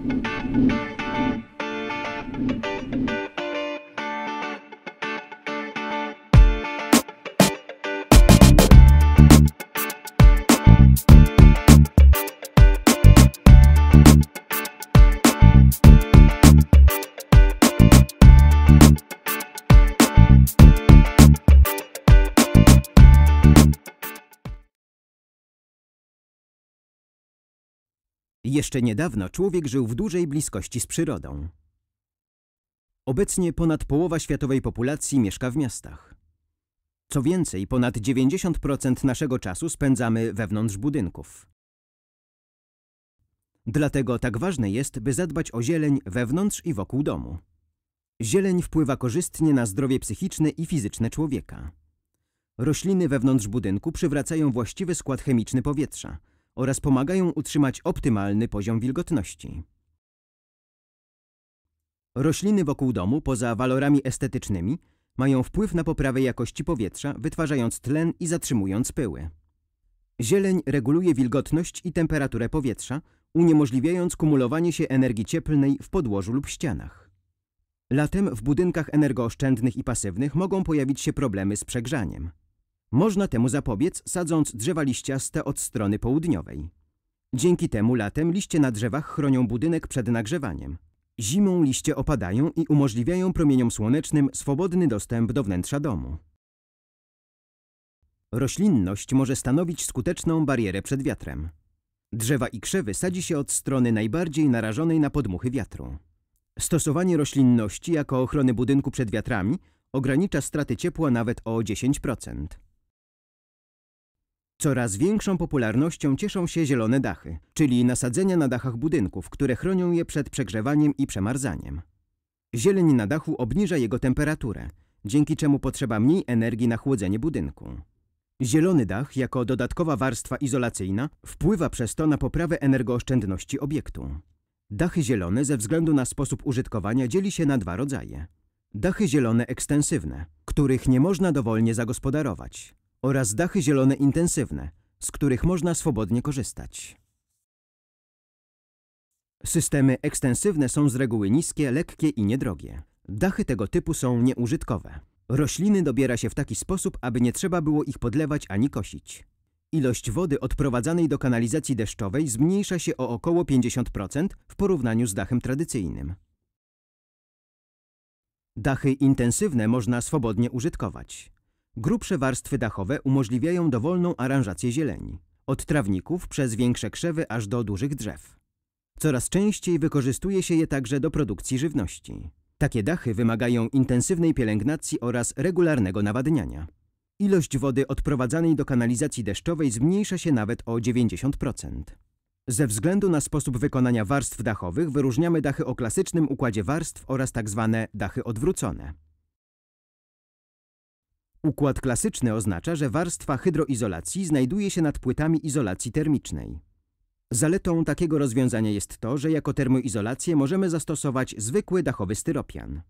Thank Jeszcze niedawno człowiek żył w dużej bliskości z przyrodą. Obecnie ponad połowa światowej populacji mieszka w miastach. Co więcej, ponad 90% naszego czasu spędzamy wewnątrz budynków. Dlatego tak ważne jest, by zadbać o zieleń wewnątrz i wokół domu. Zieleń wpływa korzystnie na zdrowie psychiczne i fizyczne człowieka. Rośliny wewnątrz budynku przywracają właściwy skład chemiczny powietrza – oraz pomagają utrzymać optymalny poziom wilgotności. Rośliny wokół domu, poza walorami estetycznymi, mają wpływ na poprawę jakości powietrza, wytwarzając tlen i zatrzymując pyły. Zieleń reguluje wilgotność i temperaturę powietrza, uniemożliwiając kumulowanie się energii cieplnej w podłożu lub ścianach. Latem w budynkach energooszczędnych i pasywnych mogą pojawić się problemy z przegrzaniem. Można temu zapobiec, sadząc drzewa liściaste od strony południowej. Dzięki temu latem liście na drzewach chronią budynek przed nagrzewaniem. Zimą liście opadają i umożliwiają promieniom słonecznym swobodny dostęp do wnętrza domu. Roślinność może stanowić skuteczną barierę przed wiatrem. Drzewa i krzewy sadzi się od strony najbardziej narażonej na podmuchy wiatru. Stosowanie roślinności jako ochrony budynku przed wiatrami ogranicza straty ciepła nawet o 10%. Coraz większą popularnością cieszą się zielone dachy, czyli nasadzenia na dachach budynków, które chronią je przed przegrzewaniem i przemarzaniem. Zieleń na dachu obniża jego temperaturę, dzięki czemu potrzeba mniej energii na chłodzenie budynku. Zielony dach, jako dodatkowa warstwa izolacyjna, wpływa przez to na poprawę energooszczędności obiektu. Dachy zielone ze względu na sposób użytkowania dzieli się na dwa rodzaje. Dachy zielone ekstensywne, których nie można dowolnie zagospodarować, oraz dachy zielone intensywne, z których można swobodnie korzystać. Systemy ekstensywne są z reguły niskie, lekkie i niedrogie. Dachy tego typu są nieużytkowe. Rośliny dobiera się w taki sposób, aby nie trzeba było ich podlewać ani kosić. Ilość wody odprowadzanej do kanalizacji deszczowej zmniejsza się o około 50% w porównaniu z dachem tradycyjnym. Dachy intensywne można swobodnie użytkować. Grubsze warstwy dachowe umożliwiają dowolną aranżację zieleni, od trawników przez większe krzewy aż do dużych drzew. Coraz częściej wykorzystuje się je także do produkcji żywności. Takie dachy wymagają intensywnej pielęgnacji oraz regularnego nawadniania. Ilość wody odprowadzanej do kanalizacji deszczowej zmniejsza się nawet o 90%. Ze względu na sposób wykonania warstw dachowych wyróżniamy dachy o klasycznym układzie warstw oraz tzw. Tak dachy odwrócone. Układ klasyczny oznacza, że warstwa hydroizolacji znajduje się nad płytami izolacji termicznej. Zaletą takiego rozwiązania jest to, że jako termoizolację możemy zastosować zwykły dachowy styropian.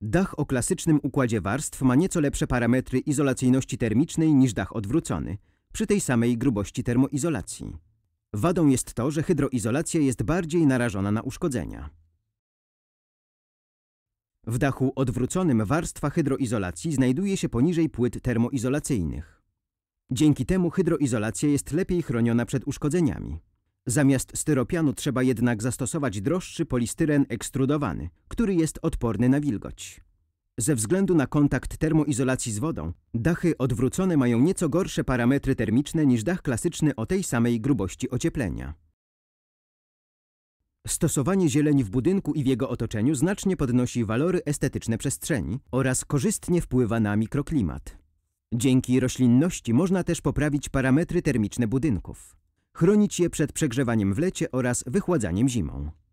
Dach o klasycznym układzie warstw ma nieco lepsze parametry izolacyjności termicznej niż dach odwrócony, przy tej samej grubości termoizolacji. Wadą jest to, że hydroizolacja jest bardziej narażona na uszkodzenia. W dachu odwróconym warstwa hydroizolacji znajduje się poniżej płyt termoizolacyjnych. Dzięki temu hydroizolacja jest lepiej chroniona przed uszkodzeniami. Zamiast styropianu trzeba jednak zastosować droższy polistyren ekstrudowany, który jest odporny na wilgoć. Ze względu na kontakt termoizolacji z wodą, dachy odwrócone mają nieco gorsze parametry termiczne niż dach klasyczny o tej samej grubości ocieplenia. Stosowanie zieleni w budynku i w jego otoczeniu znacznie podnosi walory estetyczne przestrzeni oraz korzystnie wpływa na mikroklimat. Dzięki roślinności można też poprawić parametry termiczne budynków, chronić je przed przegrzewaniem w lecie oraz wychładzaniem zimą.